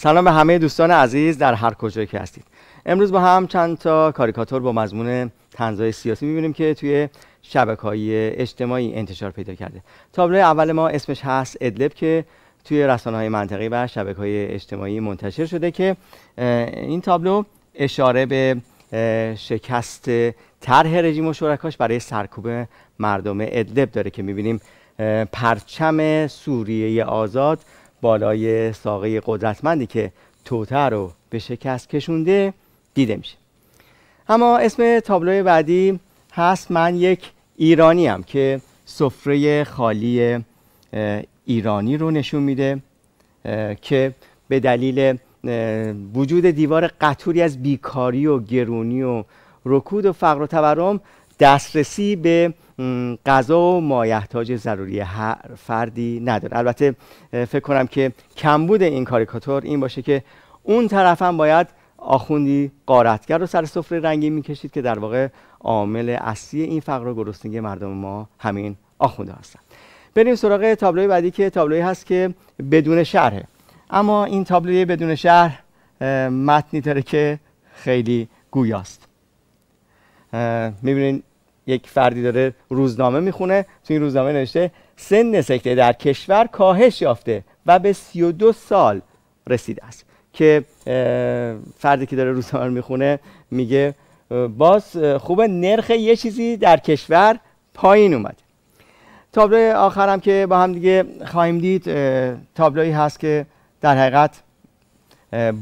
سلام به همه دوستان عزیز در هر کجایی که هستید امروز با هم چند تا کاریکاتور با مضمون تنزای سیاسی میبینیم که توی شبکه های اجتماعی انتشار پیدا کرده تابلو اول ما اسمش هست ادلب که توی رسانه های منطقی و شبکه های اجتماعی منتشر شده که این تابلو اشاره به شکست طرح رژیم و شرکاش برای سرکوب مردم ادلب داره که میبینیم پرچم سوریه آزاد بالای ساقه قدرتمندی که توتر رو به شکست کشونده دیده میشه اما اسم تابلوی بعدی هست من یک ایرانی هم که سفره خالی ایرانی رو نشون میده که به دلیل وجود دیوار قطوری از بیکاری و گرونی و رکود و فقر و تورم دسترسی به غذا و مایحتاج ضروری فردی نداره البته فکر کنم که کمبود این کاریکاتور این باشه که اون طرف هم باید آخوندی قارتگر رو سر سفره رنگی میکشید که در واقع عامل اصلی این فقر و گرسنگی مردم ما همین آخونده هستن بریم سراغ تابلوی بعدی که تابلوی هست که بدون شرحه اما این تابلوی بدون شرح متنی داره که خیلی گویاست میبینین یک فردی داره روزنامه میخونه تو این روزنامه نوشته سن سکته در کشور کاهش یافته و به 32 سال رسیده است که فردی که داره روزنامه میخونه میگه باز خوبه نرخ یه چیزی در کشور پایین اومد تابلوی آخرم که با هم دیگه خواهیم دید تابلویی هست که در حقیقت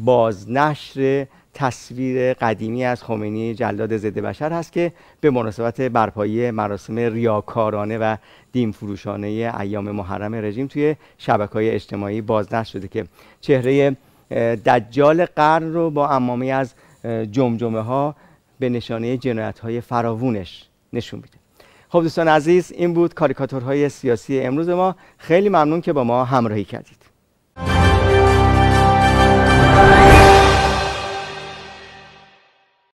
بازنشر تصویر قدیمی از خمینی جلاد زده بشر هست که به مناسبت برپایی مراسم ریاکارانه و دین فروشانه ایام محرم رژیم توی شبکه های اجتماعی بازنشر شده که چهره دجال قرن رو با امامی از جمجمه ها به نشانه جنایت های فراوونش نشون میده خب دوستان عزیز این بود کاریکاتورهای سیاسی امروز ما خیلی ممنون که با ما همراهی کردید